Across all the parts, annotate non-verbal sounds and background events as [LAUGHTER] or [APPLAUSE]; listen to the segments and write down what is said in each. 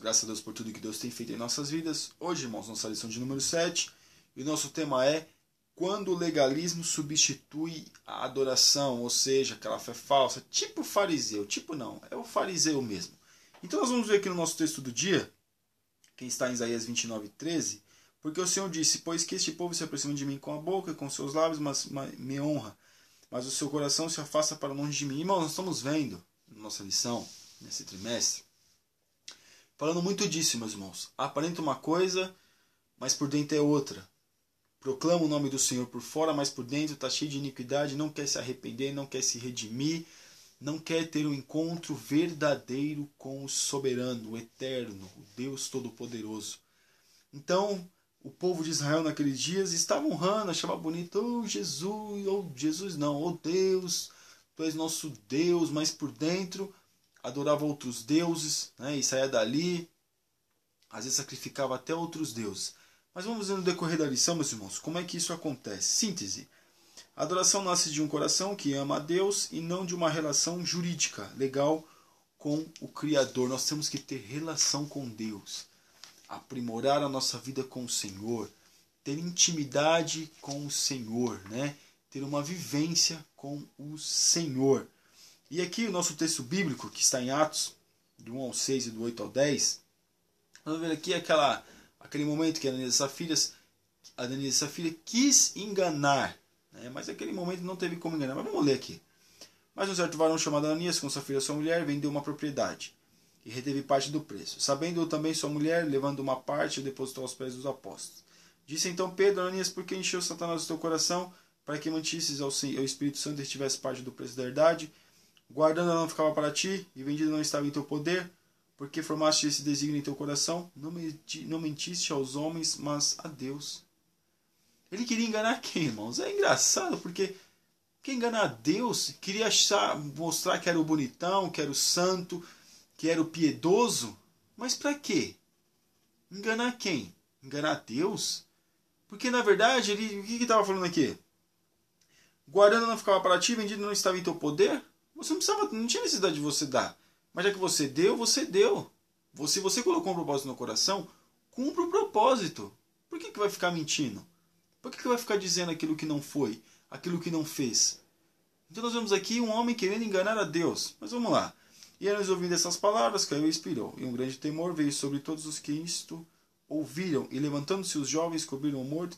Graças a Deus por tudo que Deus tem feito em nossas vidas. Hoje, irmãos, nossa lição de número 7. E o nosso tema é quando o legalismo substitui a adoração, ou seja, aquela fé falsa, tipo fariseu, tipo não, é o fariseu mesmo. Então nós vamos ver aqui no nosso texto do dia, quem está em Isaías 29, 13, porque o Senhor disse, pois que este povo se aproxima de mim com a boca e com seus lábios, mas, mas me honra, mas o seu coração se afasta para longe de mim. Irmãos, nós estamos vendo, nossa lição, nesse trimestre, falando muito disso, meus irmãos. Aparenta uma coisa, mas por dentro é outra. Proclama o nome do Senhor por fora, mas por dentro está cheio de iniquidade, não quer se arrepender, não quer se redimir, não quer ter um encontro verdadeiro com o soberano, o eterno, o Deus Todo-Poderoso. Então, o povo de Israel naqueles dias estava honrando, achava bonito, oh Jesus, ou oh, Jesus não, oh Deus, tu és nosso Deus, mas por dentro adorava outros deuses né, e saía dali, às vezes sacrificava até outros deuses. Mas vamos ver no decorrer da lição, meus irmãos, como é que isso acontece. Síntese. A adoração nasce de um coração que ama a Deus e não de uma relação jurídica, legal com o Criador. Nós temos que ter relação com Deus, aprimorar a nossa vida com o Senhor, ter intimidade com o Senhor, né? ter uma vivência com o Senhor. E aqui o nosso texto bíblico, que está em Atos, de 1 ao 6 e do 8 ao 10, vamos ver aqui aquela, aquele momento que a e Safira, Ananias Safira quis enganar, né? mas naquele momento não teve como enganar. Mas vamos ler aqui. Mas um certo varão chamado Ananias, com Safira sua mulher, vendeu uma propriedade e reteve parte do preço. Sabendo também sua mulher, levando uma parte, depositou aos pés dos apóstolos. Disse então Pedro, Ananias, por que encheu Satanás o teu coração para que mantisses ao, Espírito Santo e tivesse parte do preço da verdade? Guardando não ficava para ti, e vendida não estava em teu poder, porque formaste esse desígnio em teu coração, não, menti, não mentiste aos homens, mas a Deus. Ele queria enganar quem, irmãos? É engraçado, porque quem enganar a Deus, queria achar, mostrar que era o bonitão, que era o santo, que era o piedoso, mas para quê? Enganar quem? Enganar Deus? Porque na verdade, ele, o que estava falando aqui? Guardando não ficava para ti, vendido não estava em teu poder? Você não precisava, não tinha necessidade de você dar. Mas já que você deu, você deu. Se você colocou um propósito no coração, cumpra o propósito. Por que, que vai ficar mentindo? Por que, que vai ficar dizendo aquilo que não foi, aquilo que não fez? Então nós vemos aqui um homem querendo enganar a Deus. Mas vamos lá. E eles ouvindo essas palavras, caiu e expirou. E um grande temor veio sobre todos os que isto ouviram. E levantando-se os jovens, cobriram o morto,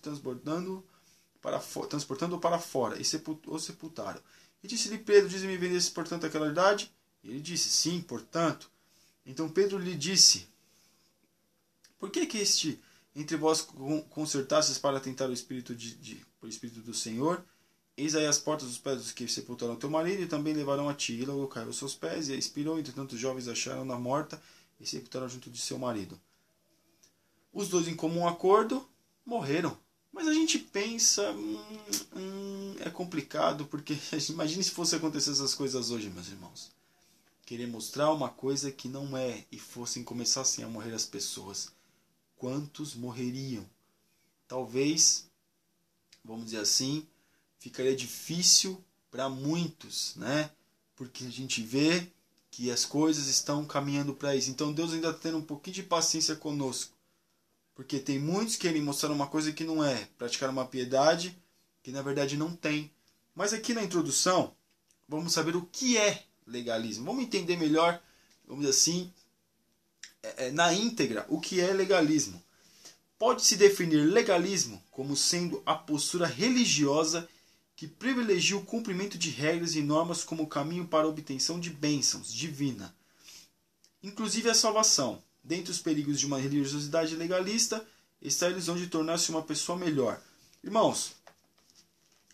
para transportando-o para fora e sepult o sepultaram. E disse-lhe Pedro: Diz-me, vendeste, portanto, aquela idade? E ele disse: Sim, portanto. Então Pedro lhe disse: Por que que este entre vós consertasses para tentar o espírito, de, de, o espírito do Senhor? Eis aí as portas dos pés dos que sepultaram teu marido, e também levarão a ti. E logo caiu aos seus pés, e expirou. Entretanto, os jovens acharam-na morta e sepultaram junto de seu marido. Os dois, em comum acordo, morreram. Mas a gente pensa. Hum, hum, é complicado, porque [LAUGHS] imagine se fosse acontecer essas coisas hoje, meus irmãos. Querer mostrar uma coisa que não é e fossem começassem a morrer as pessoas. Quantos morreriam? Talvez, vamos dizer assim, ficaria difícil para muitos, né? Porque a gente vê que as coisas estão caminhando para isso. Então Deus ainda está tendo um pouquinho de paciência conosco. Porque tem muitos que ele mostrar uma coisa que não é, praticar uma piedade que na verdade não tem. Mas aqui na introdução, vamos saber o que é legalismo. Vamos entender melhor, vamos dizer assim, é, é, na íntegra, o que é legalismo. Pode-se definir legalismo como sendo a postura religiosa que privilegia o cumprimento de regras e normas como caminho para a obtenção de bênçãos divina, inclusive a salvação. Dentre os perigos de uma religiosidade legalista está a ilusão de tornar-se uma pessoa melhor. Irmãos,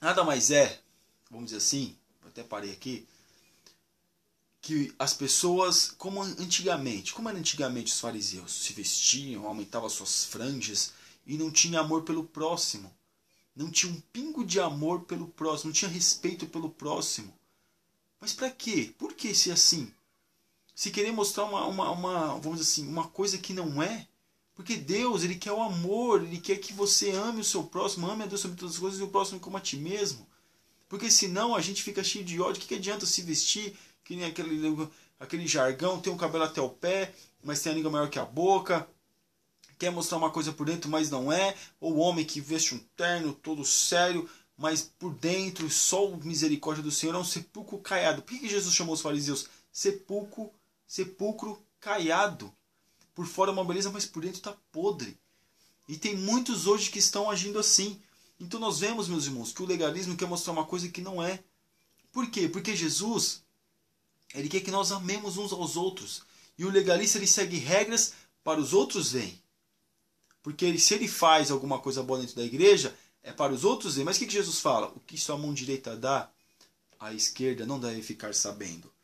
Nada mais é, vamos dizer assim, até parei aqui, que as pessoas, como antigamente, como era antigamente os fariseus, se vestiam, aumentavam suas franjas e não tinha amor pelo próximo. Não tinha um pingo de amor pelo próximo, não tinha respeito pelo próximo. Mas para quê? Por que ser assim? Se querer mostrar uma, uma, uma, vamos dizer assim, uma coisa que não é, porque Deus, ele quer o amor, ele quer que você ame o seu próximo, ame a Deus sobre todas as coisas e o próximo como a ti mesmo. Porque senão a gente fica cheio de ódio. O que, que adianta se vestir que nem aquele, aquele jargão, tem o cabelo até o pé, mas tem a língua maior que a boca, quer mostrar uma coisa por dentro, mas não é. Ou o homem que veste um terno todo sério, mas por dentro só a misericórdia do Senhor é um sepulcro caiado. Por que Jesus chamou os fariseus? Sepulcro, sepulcro caiado. Por fora é uma beleza, mas por dentro está podre. E tem muitos hoje que estão agindo assim. Então nós vemos, meus irmãos, que o legalismo quer mostrar uma coisa que não é. Por quê? Porque Jesus, ele quer que nós amemos uns aos outros. E o legalista ele segue regras para os outros verem. Porque ele, se ele faz alguma coisa boa dentro da igreja, é para os outros verem. Mas o que, que Jesus fala? O que sua mão direita dá, a esquerda não deve ficar sabendo.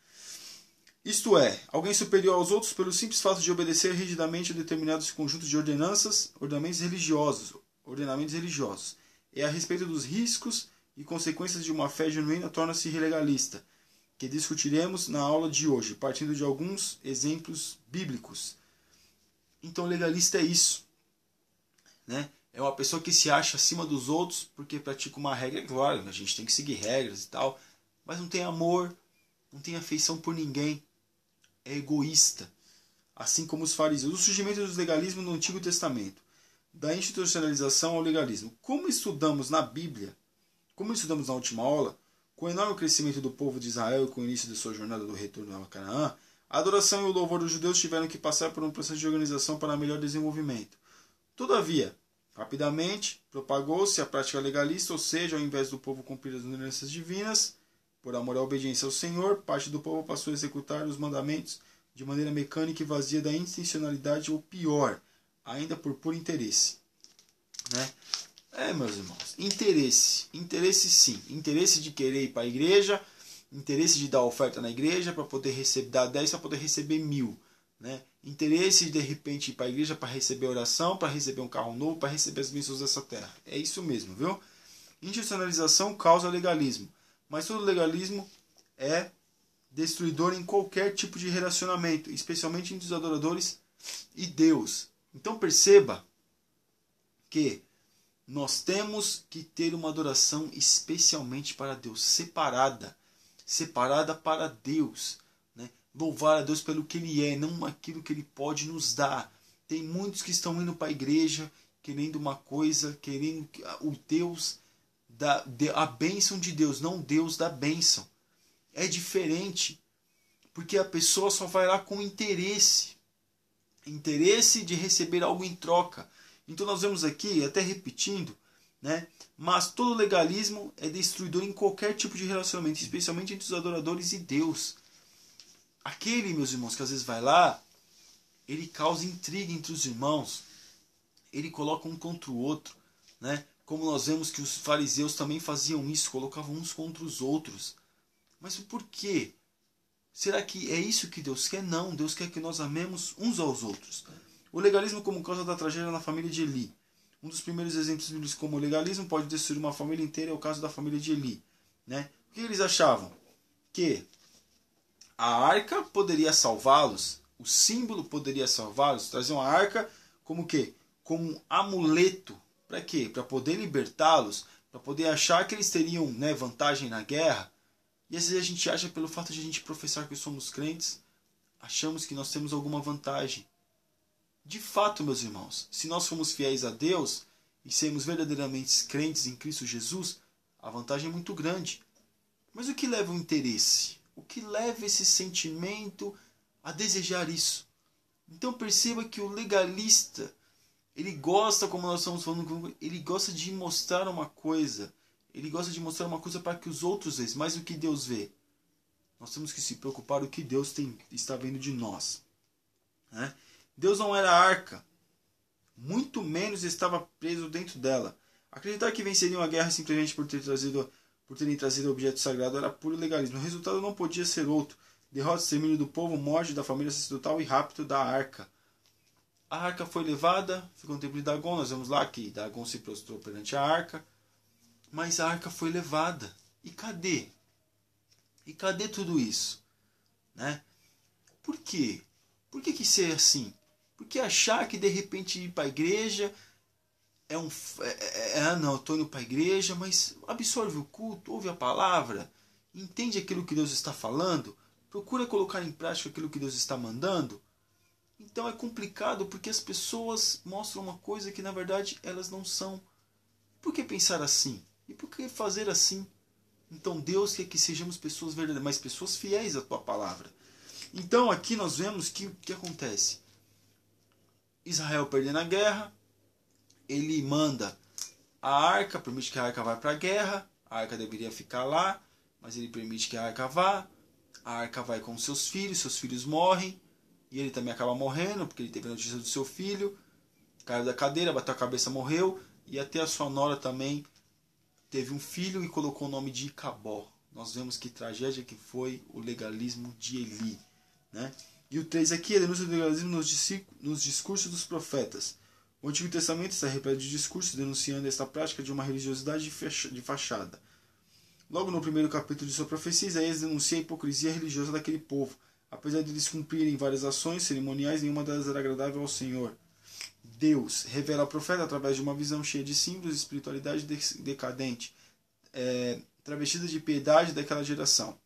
Isto é, alguém superior aos outros pelo simples fato de obedecer rigidamente a determinados conjuntos de ordenanças, ordenamentos religiosos, ordenamentos religiosos. É a respeito dos riscos e consequências de uma fé genuína torna-se legalista, que discutiremos na aula de hoje, partindo de alguns exemplos bíblicos. Então, legalista é isso, né? É uma pessoa que se acha acima dos outros porque pratica uma regra, é claro, a gente tem que seguir regras e tal, mas não tem amor, não tem afeição por ninguém, é egoísta, assim como os fariseus. O surgimento do legalismo no Antigo Testamento, da institucionalização ao legalismo. Como estudamos na Bíblia, como estudamos na última aula, com o enorme crescimento do povo de Israel e com o início de sua jornada do retorno a Canaã, a adoração e o louvor dos judeus tiveram que passar por um processo de organização para melhor desenvolvimento. Todavia, rapidamente propagou-se a prática legalista, ou seja, ao invés do povo cumprir as ordenanças divinas, por amor à obediência ao Senhor, parte do povo passou a executar os mandamentos de maneira mecânica e vazia da intencionalidade, ou pior, ainda por puro interesse. Né? É, meus irmãos, interesse. Interesse sim. Interesse de querer ir para a igreja, interesse de dar oferta na igreja para poder receber, dar 10 para poder receber mil. Né? Interesse de, de repente ir para a igreja para receber oração, para receber um carro novo, para receber as bênçãos dessa terra. É isso mesmo, viu? Institucionalização causa legalismo. Mas todo legalismo é destruidor em qualquer tipo de relacionamento, especialmente entre os adoradores e Deus. Então perceba que nós temos que ter uma adoração especialmente para Deus, separada, separada para Deus. Né? Louvar a Deus pelo que Ele é, não aquilo que Ele pode nos dar. Tem muitos que estão indo para a igreja querendo uma coisa, querendo ah, o Deus da, de, a bênção de Deus, não Deus da bênção. É diferente, porque a pessoa só vai lá com interesse, interesse de receber algo em troca. Então nós vemos aqui, até repetindo, né? Mas todo legalismo é destruidor em qualquer tipo de relacionamento, especialmente entre os adoradores e Deus. Aquele, meus irmãos, que às vezes vai lá, ele causa intriga entre os irmãos, ele coloca um contra o outro, né? Como nós vemos que os fariseus também faziam isso, colocavam uns contra os outros. Mas por quê? Será que é isso que Deus quer? Não, Deus quer que nós amemos uns aos outros. O legalismo como causa da tragédia na família de Eli. Um dos primeiros exemplos bíblicos como o legalismo pode destruir uma família inteira é o caso da família de Eli. Né? O que eles achavam? Que a arca poderia salvá-los, o símbolo poderia salvá-los, traziam a arca como que? Como um amuleto para quê? Para poder libertá-los, para poder achar que eles teriam né, vantagem na guerra. E às vezes a gente acha, pelo fato de a gente professar que somos crentes, achamos que nós temos alguma vantagem. De fato, meus irmãos, se nós formos fiéis a Deus e sermos verdadeiramente crentes em Cristo Jesus, a vantagem é muito grande. Mas o que leva o interesse? O que leva esse sentimento a desejar isso? Então perceba que o legalista, ele gosta, como nós estamos falando, ele gosta de mostrar uma coisa. Ele gosta de mostrar uma coisa para que os outros vejam, mais o que Deus vê. Nós temos que se preocupar com o que Deus tem, está vendo de nós. Né? Deus não era arca, muito menos estava preso dentro dela. Acreditar que venceriam a guerra simplesmente por, ter trazido, por terem trazido objeto sagrado era puro legalismo. O resultado não podia ser outro. Derrota, extermínio do povo, morte da família sacerdotal e rapto da arca. A arca foi levada, ficou no templo de Dagon. Nós vemos lá que Dagon se prostrou perante a arca. Mas a arca foi levada. E cadê? E cadê tudo isso? Né? Por quê? Por que, que ser assim? Por que achar que de repente ir para a igreja é um. É, é, é ah, não, estou indo para a igreja, mas absorve o culto, ouve a palavra, entende aquilo que Deus está falando, procura colocar em prática aquilo que Deus está mandando então é complicado porque as pessoas mostram uma coisa que na verdade elas não são. Por que pensar assim? E por que fazer assim? Então Deus quer que sejamos pessoas verdadeiras, mas pessoas fiéis à tua palavra. Então aqui nós vemos que o que acontece? Israel perdendo a guerra, ele manda a arca, permite que a arca vá para a guerra, a arca deveria ficar lá, mas ele permite que a arca vá. A arca vai com seus filhos, seus filhos morrem, e ele também acaba morrendo, porque ele teve notícia do seu filho, caiu da cadeira, bateu a cabeça, morreu. E até a sua nora também teve um filho e colocou o nome de Icabó. Nós vemos que tragédia que foi o legalismo de Eli. Né? E o 3 aqui é a denúncia do legalismo nos discursos dos profetas. O Antigo Testamento está repleto de discursos denunciando esta prática de uma religiosidade de fachada. Logo no primeiro capítulo de sua profecia, Isaías denuncia a hipocrisia religiosa daquele povo, Apesar de eles cumprirem várias ações cerimoniais, nenhuma delas era agradável ao Senhor. Deus revela ao profeta através de uma visão cheia de símbolos e espiritualidade decadente, é, travestida de piedade daquela geração.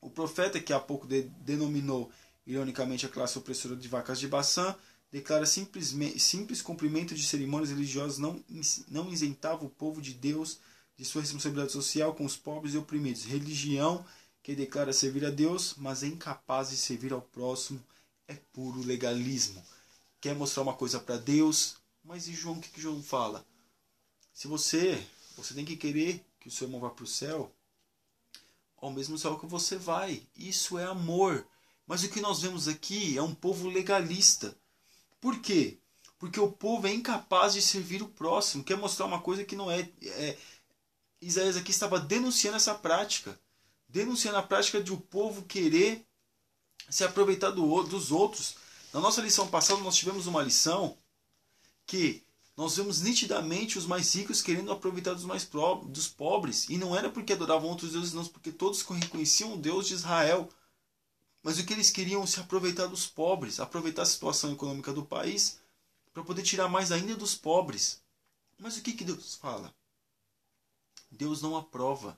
O profeta, que há pouco de, denominou ironicamente a classe opressora de vacas de Baçã, declara simplesmente, simples cumprimento de cerimônias religiosas não, não isentava o povo de Deus de sua responsabilidade social com os pobres e oprimidos. Religião que declara servir a Deus, mas é incapaz de servir ao próximo, é puro legalismo. Quer mostrar uma coisa para Deus, mas e João, o que, que João fala? Se você, você tem que querer que o seu irmão vá para o céu, ao mesmo céu que você vai. Isso é amor. Mas o que nós vemos aqui é um povo legalista. Por quê? Porque o povo é incapaz de servir o próximo. Quer mostrar uma coisa que não é, é Isaías aqui estava denunciando essa prática denunciando a prática de o povo querer se aproveitar do, dos outros. Na nossa lição passada, nós tivemos uma lição que nós vemos nitidamente os mais ricos querendo aproveitar dos mais dos pobres. E não era porque adoravam outros deuses, não, porque todos reconheciam o Deus de Israel. Mas o que eles queriam se aproveitar dos pobres, aproveitar a situação econômica do país para poder tirar mais ainda dos pobres. Mas o que, que Deus fala? Deus não aprova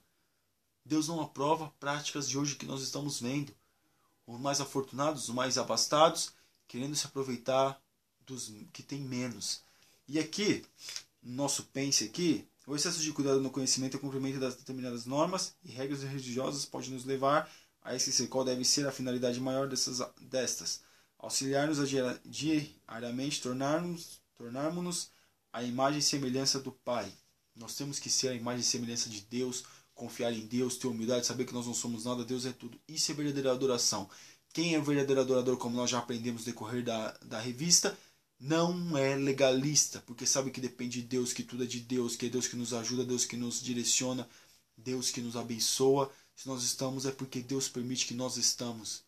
Deus não aprova práticas de hoje que nós estamos vendo. Os mais afortunados, os mais abastados, querendo se aproveitar dos que têm menos. E aqui, nosso pense aqui, o excesso de cuidado no conhecimento e cumprimento das determinadas normas e regras religiosas pode nos levar a esquecer qual deve ser a finalidade maior dessas, destas. Auxiliar-nos a diariamente tornarmos-nos a imagem e semelhança do Pai. Nós temos que ser a imagem e semelhança de Deus, confiar em Deus, ter humildade, saber que nós não somos nada, Deus é tudo. Isso é verdadeira adoração. Quem é verdadeiro adorador, como nós já aprendemos no decorrer da, da revista, não é legalista, porque sabe que depende de Deus, que tudo é de Deus, que é Deus que nos ajuda, Deus que nos direciona, Deus que nos abençoa. Se nós estamos, é porque Deus permite que nós estamos.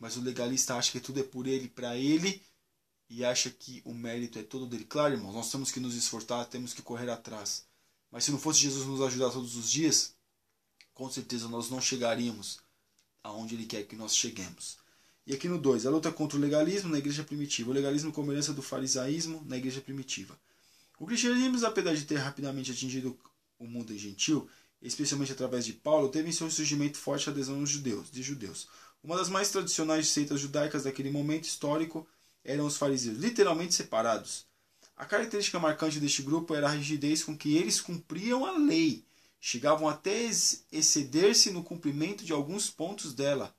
Mas o legalista acha que tudo é por ele, para ele, e acha que o mérito é todo dele. Claro, irmãos, nós temos que nos esforçar, temos que correr atrás. Mas se não fosse Jesus nos ajudar todos os dias, com certeza nós não chegaríamos aonde Ele quer que nós cheguemos. E aqui no 2, a luta contra o legalismo na igreja primitiva. O legalismo como herança do farisaísmo na igreja primitiva. O cristianismo, apesar de ter rapidamente atingido o mundo gentil, especialmente através de Paulo, teve em seu surgimento forte adesão aos judeus, de judeus. Uma das mais tradicionais seitas judaicas daquele momento histórico eram os fariseus, literalmente separados. A característica marcante deste grupo era a rigidez com que eles cumpriam a lei. Chegavam até exceder-se no cumprimento de alguns pontos dela.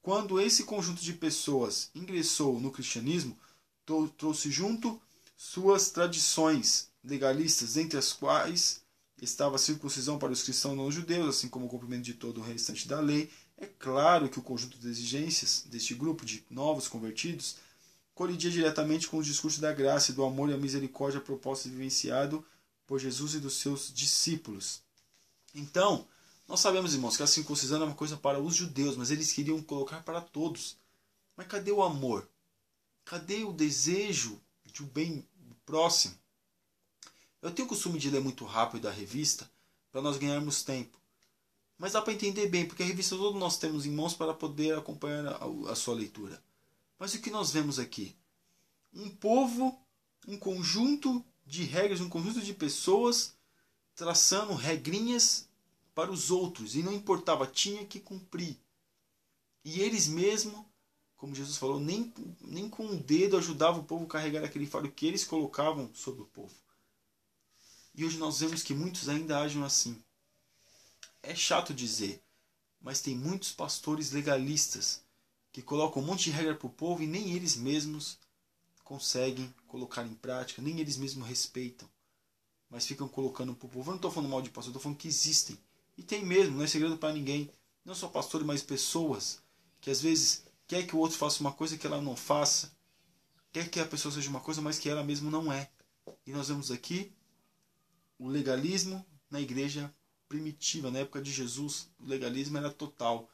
Quando esse conjunto de pessoas ingressou no cristianismo, trouxe junto suas tradições legalistas, entre as quais estava a circuncisão para os cristãos não judeus, assim como o cumprimento de todo o restante da lei. É claro que o conjunto de exigências deste grupo de novos convertidos colidia diretamente com o discurso da graça do amor e a misericórdia proposto e vivenciado por Jesus e dos seus discípulos. Então, nós sabemos, irmãos, que a circuncisão era é uma coisa para os judeus, mas eles queriam colocar para todos. Mas cadê o amor? Cadê o desejo de um bem próximo? Eu tenho o costume de ler muito rápido a revista para nós ganharmos tempo. Mas dá para entender bem, porque a revista todo nós temos em mãos para poder acompanhar a, a sua leitura. Mas o que nós vemos aqui? Um povo, um conjunto de regras, um conjunto de pessoas traçando regrinhas para os outros e não importava, tinha que cumprir. E eles mesmo, como Jesus falou, nem, nem com o um dedo ajudava o povo a carregar aquele fardo que eles colocavam sobre o povo. E hoje nós vemos que muitos ainda agem assim. É chato dizer, mas tem muitos pastores legalistas que colocam um monte de regra para o povo e nem eles mesmos conseguem colocar em prática, nem eles mesmos respeitam, mas ficam colocando para o povo. Eu não estou falando mal de pastor, estou falando que existem. E tem mesmo, não é segredo para ninguém. Não só pastores, mas pessoas que às vezes quer que o outro faça uma coisa que ela não faça, quer que a pessoa seja uma coisa, mas que ela mesma não é. E nós vemos aqui o legalismo na igreja primitiva, na época de Jesus, o legalismo era total.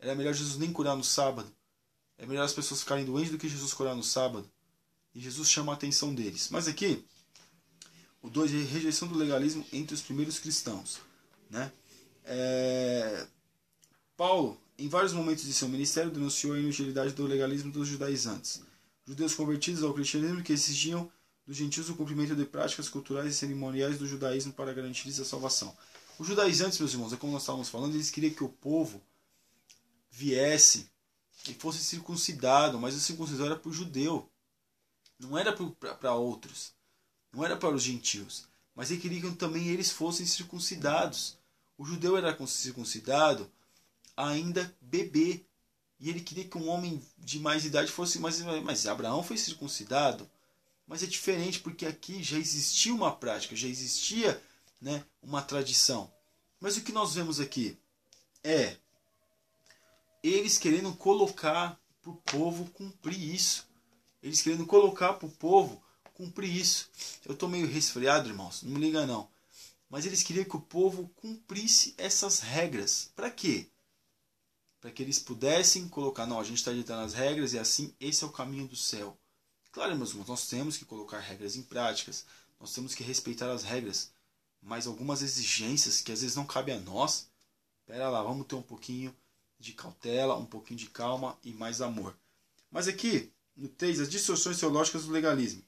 Era melhor Jesus nem curar no sábado. É melhor as pessoas ficarem doentes do que Jesus curar no sábado. E Jesus chama a atenção deles. Mas aqui, o 2 é rejeição do legalismo entre os primeiros cristãos. Né? É... Paulo, em vários momentos de seu ministério, denunciou a inutilidade do legalismo dos judaizantes. Judeus convertidos ao cristianismo que exigiam dos gentios o cumprimento de práticas culturais e cerimoniais do judaísmo para garantir-lhes a salvação. Os judaizantes, meus irmãos, é como nós estávamos falando, eles queriam que o povo viesse que fosse circuncidado, mas a circuncisão era para o judeu, não era para outros, não era para os gentios, mas ele queria que também eles fossem circuncidados. O judeu era circuncidado ainda bebê, e ele queria que um homem de mais idade fosse, mas, mas Abraão foi circuncidado. Mas é diferente porque aqui já existia uma prática, já existia né, uma tradição. Mas o que nós vemos aqui é eles querendo colocar para o povo cumprir isso. Eles querendo colocar para o povo cumprir isso. Eu estou meio resfriado, irmãos, não me liga não. Mas eles queriam que o povo cumprisse essas regras. Para quê? Para que eles pudessem colocar, não, a gente está ditando as regras e assim esse é o caminho do céu. Claro, meus irmãos, nós temos que colocar regras em práticas, nós temos que respeitar as regras, mas algumas exigências que às vezes não cabe a nós, pera lá, vamos ter um pouquinho de cautela, um pouquinho de calma e mais amor. Mas aqui, no 3, as distorções teológicas do legalismo.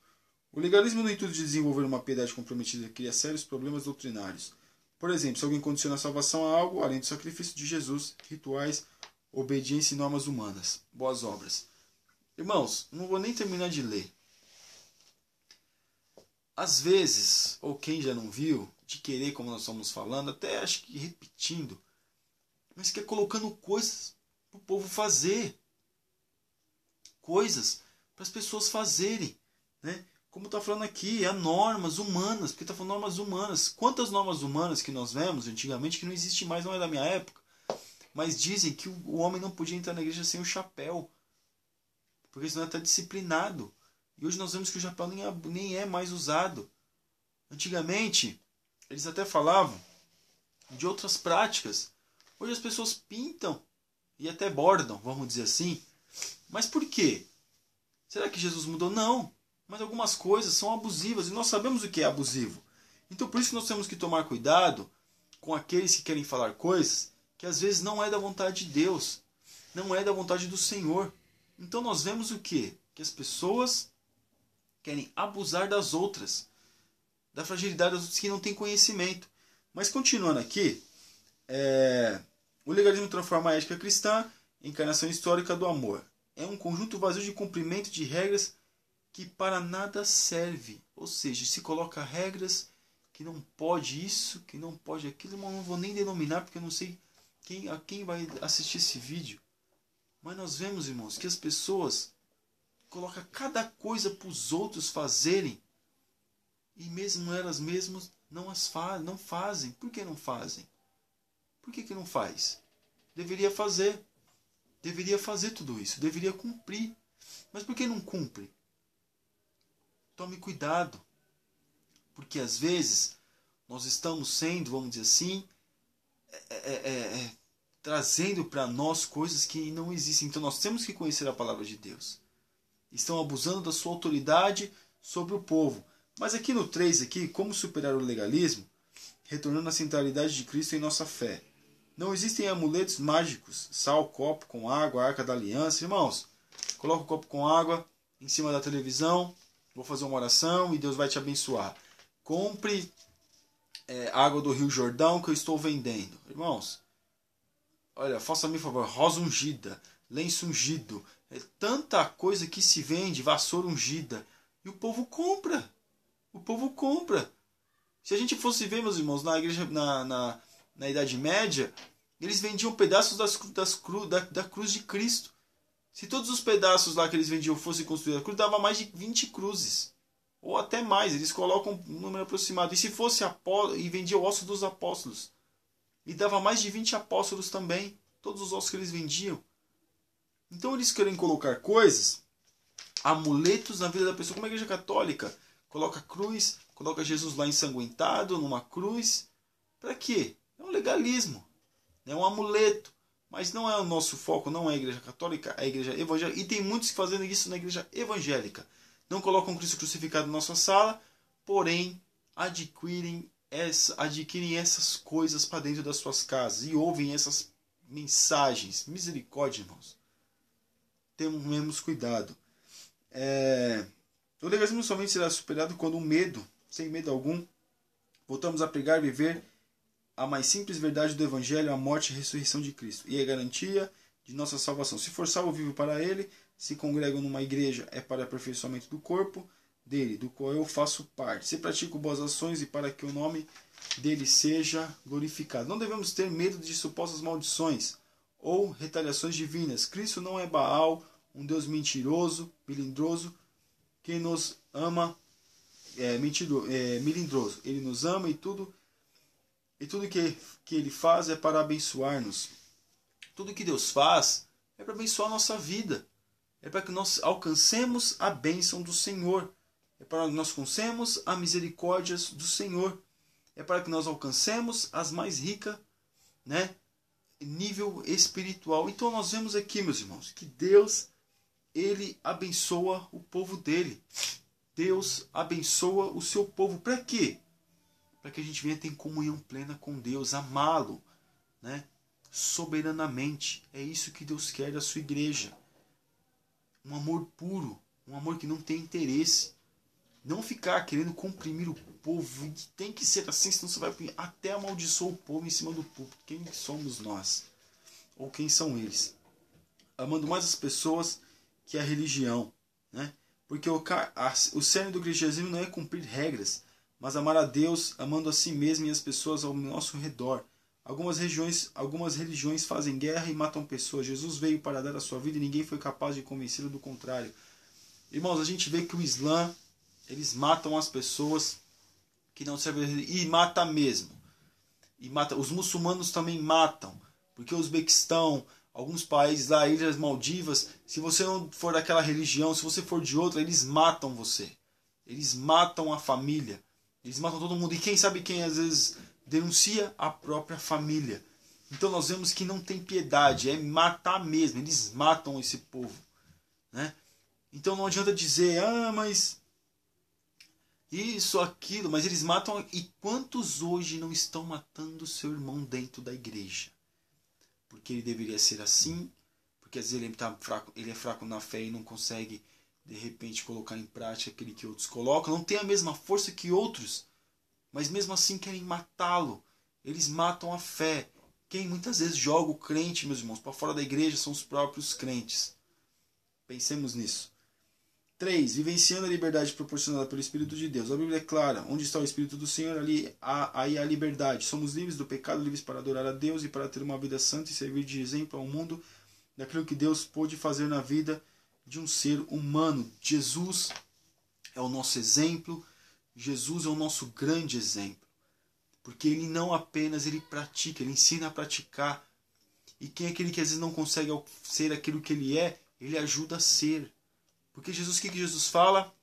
O legalismo, no intuito de desenvolver uma piedade comprometida, cria sérios problemas doutrinários. Por exemplo, se alguém condiciona a salvação a algo além do sacrifício de Jesus, rituais, obediência e normas humanas, boas obras. Irmãos, não vou nem terminar de ler. Às vezes, ou quem já não viu, de querer, como nós estamos falando, até acho que repetindo, mas que é colocando coisas para o povo fazer. Coisas para as pessoas fazerem. Né? Como está falando aqui, há normas humanas, porque está falando normas humanas. Quantas normas humanas que nós vemos antigamente, que não existe mais, não é da minha época, mas dizem que o homem não podia entrar na igreja sem o chapéu, porque senão está é disciplinado. E hoje nós vemos que o chapéu nem é, nem é mais usado. Antigamente, eles até falavam de outras práticas Hoje as pessoas pintam e até bordam, vamos dizer assim. Mas por quê? Será que Jesus mudou? Não. Mas algumas coisas são abusivas e nós sabemos o que é abusivo. Então por isso que nós temos que tomar cuidado com aqueles que querem falar coisas que às vezes não é da vontade de Deus, não é da vontade do Senhor. Então nós vemos o que? Que as pessoas querem abusar das outras, da fragilidade das outras que não têm conhecimento. Mas continuando aqui, é... O legalismo transforma a ética cristã em encarnação histórica do amor. É um conjunto vazio de cumprimento de regras que para nada serve. Ou seja, se coloca regras que não pode isso, que não pode aquilo, mas não vou nem denominar porque eu não sei quem, a quem vai assistir esse vídeo. Mas nós vemos, irmãos, que as pessoas colocam cada coisa para os outros fazerem e mesmo elas mesmas não as não fazem. Por que não fazem? Por que, que não faz? Deveria fazer. Deveria fazer tudo isso. Deveria cumprir. Mas por que não cumpre? Tome cuidado. Porque às vezes nós estamos sendo, vamos dizer assim, é, é, é, é trazendo para nós coisas que não existem. Então nós temos que conhecer a palavra de Deus. Estão abusando da sua autoridade sobre o povo. Mas aqui no 3, aqui, como superar o legalismo, retornando à centralidade de Cristo em nossa fé. Não existem amuletos mágicos, sal, copo com água, arca da aliança. Irmãos, coloca o copo com água em cima da televisão, vou fazer uma oração e Deus vai te abençoar. Compre é, água do Rio Jordão que eu estou vendendo. Irmãos, olha, faça-me favor, rosa ungida, lenço ungido, é tanta coisa que se vende, vassoura ungida, e o povo compra. O povo compra. Se a gente fosse ver, meus irmãos, na igreja, na, na na Idade Média, eles vendiam pedaços das, das cru, da, da, cruz de Cristo. Se todos os pedaços lá que eles vendiam fossem construídos a cruz, dava mais de 20 cruzes. Ou até mais, eles colocam um número aproximado. E se fosse apóstolo, e vendia o osso dos apóstolos. E dava mais de 20 apóstolos também. Todos os ossos que eles vendiam. Então eles querem colocar coisas, amuletos na vida da pessoa. Como a igreja católica coloca cruz, coloca Jesus lá ensanguentado numa cruz. Para quê? É um legalismo, é um amuleto. Mas não é o nosso foco, não é a igreja católica, é a igreja evangélica. E tem muitos que fazendo isso na igreja evangélica. Não colocam Cristo crucificado na nossa sala, porém adquirem, essa, adquirem essas coisas para dentro das suas casas e ouvem essas mensagens. Misericórdia, irmãos. Temos cuidado. É... O legalismo somente será superado quando o medo, sem medo algum, voltamos a pregar, viver a mais simples verdade do Evangelho, a morte e a ressurreição de Cristo, e é garantia de nossa salvação. Se for salvo, vivo para Ele, se congregam numa igreja, é para aperfeiçoamento do corpo dele, do qual eu faço parte. Se pratico boas ações e para que o nome dele seja glorificado. Não devemos ter medo de supostas maldições ou retaliações divinas. Cristo não é Baal, um Deus mentiroso, melindroso, que nos ama, é, mentiro, é, melindroso. Ele nos ama e tudo e tudo que, que Ele faz é para abençoar-nos. Tudo que Deus faz é para abençoar a nossa vida. É para que nós alcancemos a bênção do Senhor. É para que nós alcancemos a misericórdia do Senhor. É para que nós alcancemos as mais ricas, né? Nível espiritual. Então nós vemos aqui, meus irmãos, que Deus ele abençoa o povo dele. Deus abençoa o seu povo. Para quê? para que a gente venha ter comunhão plena com Deus, amá-lo, né? Soberanamente. É isso que Deus quer da sua igreja. Um amor puro, um amor que não tem interesse. Não ficar querendo comprimir o povo, tem que ser assim, senão você vai até amaldiçoar o povo em cima do povo. Quem somos nós? Ou quem são eles? Amando mais as pessoas que a religião, né? Porque o, a, o cerne do cristianismo não é cumprir regras, mas amar a Deus amando a si mesmo e as pessoas ao nosso redor. Algumas regiões, algumas religiões fazem guerra e matam pessoas. Jesus veio para dar a sua vida e ninguém foi capaz de convencê-lo do contrário. Irmãos, a gente vê que o Islã, eles matam as pessoas que não servem e mata mesmo. E mata, os muçulmanos também matam, porque o Uzbequistão, alguns países lá, Ilhas Maldivas, se você não for daquela religião, se você for de outra, eles matam você. Eles matam a família. Eles matam todo mundo. E quem sabe quem às vezes denuncia a própria família. Então nós vemos que não tem piedade, é matar mesmo. Eles matam esse povo, né? Então não adianta dizer, ah, mas isso, aquilo, mas eles matam. E quantos hoje não estão matando seu irmão dentro da igreja? Porque ele deveria ser assim, porque às vezes ele, tá fraco, ele é fraco na fé e não consegue de repente colocar em prática aquele que outros colocam, não tem a mesma força que outros, mas mesmo assim querem matá-lo. Eles matam a fé. Quem muitas vezes joga o crente, meus irmãos, para fora da igreja são os próprios crentes. Pensemos nisso. 3. Vivenciando a liberdade proporcionada pelo Espírito de Deus. A Bíblia é clara: onde está o Espírito do Senhor, ali há, aí há liberdade. Somos livres do pecado, livres para adorar a Deus e para ter uma vida santa e servir de exemplo ao mundo daquilo que Deus pôde fazer na vida de um ser humano. Jesus é o nosso exemplo, Jesus é o nosso grande exemplo, porque ele não apenas ele pratica, ele ensina a praticar. E quem é aquele que às vezes não consegue ser aquilo que ele é, ele ajuda a ser. Porque Jesus, o que, Jesus fala?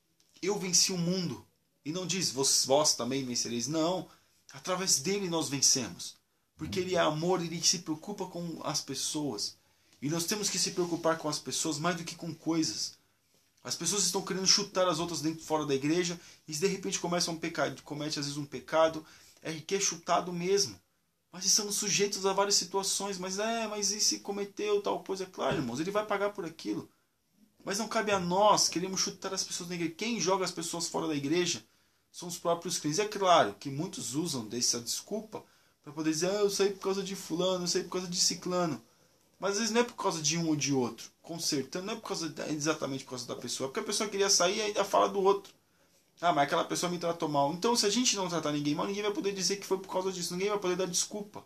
Eu venci o mundo. E não diz, vós, vós também vencereis. Não, através dele nós vencemos. Porque ele é amor, ele se preocupa com as pessoas. E nós temos que se preocupar com as pessoas mais do que com coisas. As pessoas estão querendo chutar as outras dentro fora da igreja e de repente começam um pecado, comete às vezes um pecado, é que é chutado mesmo. Mas estamos sujeitos a várias situações, mas é, mas e se cometeu tal coisa? Claro, irmãos, ele vai pagar por aquilo. Mas não cabe a nós queremos chutar as pessoas da igreja. Quem joga as pessoas fora da igreja são os próprios crentes. É claro que muitos usam dessa desculpa para poder dizer, ah, eu saí por causa de fulano, eu saí por causa de ciclano. Mas às vezes não é por causa de um ou de outro. consertando não é por causa exatamente por causa da pessoa. É porque a pessoa queria sair e ainda fala do outro. Ah, mas aquela pessoa me tratou mal. Então, se a gente não tratar ninguém mal, ninguém vai poder dizer que foi por causa disso. Ninguém vai poder dar desculpa.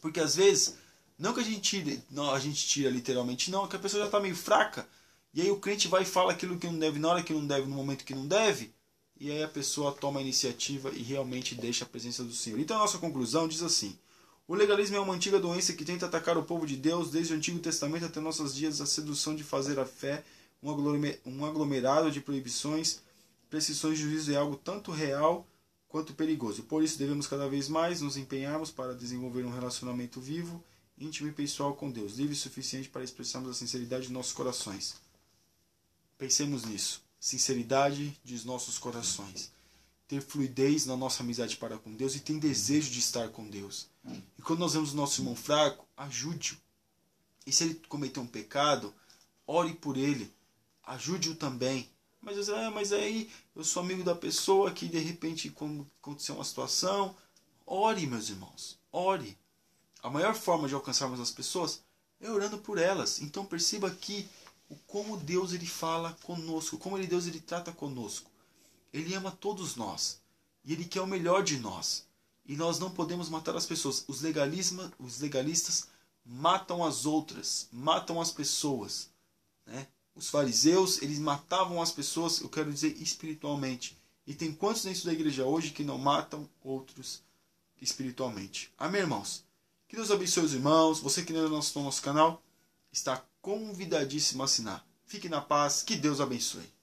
Porque às vezes, não que a gente tire, não, a gente tira literalmente, não, é que a pessoa já está meio fraca. E aí o crente vai e fala aquilo que não deve na hora que não deve, no momento que não deve. E aí a pessoa toma a iniciativa e realmente deixa a presença do Senhor. Então a nossa conclusão diz assim: o legalismo é uma antiga doença que tenta atacar o povo de Deus desde o Antigo Testamento até nossos dias, a sedução de fazer a fé um aglomerado de proibições, precisões de juízo é algo tanto real quanto perigoso. Por isso devemos cada vez mais nos empenharmos para desenvolver um relacionamento vivo, íntimo e pessoal com Deus, livre o suficiente para expressarmos a sinceridade de nossos corações. Pensemos nisso. Sinceridade de nossos corações ter fluidez na nossa amizade para com Deus e tem desejo de estar com Deus. E quando nós vemos o nosso irmão fraco, ajude-o. E se ele cometer um pecado, ore por ele, ajude-o também. Mas, ah, mas aí eu sou amigo da pessoa que de repente aconteceu uma situação. Ore, meus irmãos, ore. A maior forma de alcançarmos as pessoas é orando por elas. Então perceba aqui o como Deus ele fala conosco, como ele Deus ele trata conosco. Ele ama todos nós. E ele quer o melhor de nós. E nós não podemos matar as pessoas. Os, legalisma, os legalistas matam as outras, matam as pessoas. Né? Os fariseus, eles matavam as pessoas, eu quero dizer, espiritualmente. E tem quantos dentro da igreja hoje que não matam outros espiritualmente? Amém, irmãos? Que Deus abençoe os irmãos. Você que ainda não assinou nosso canal, está convidadíssimo a assinar. Fique na paz. Que Deus abençoe.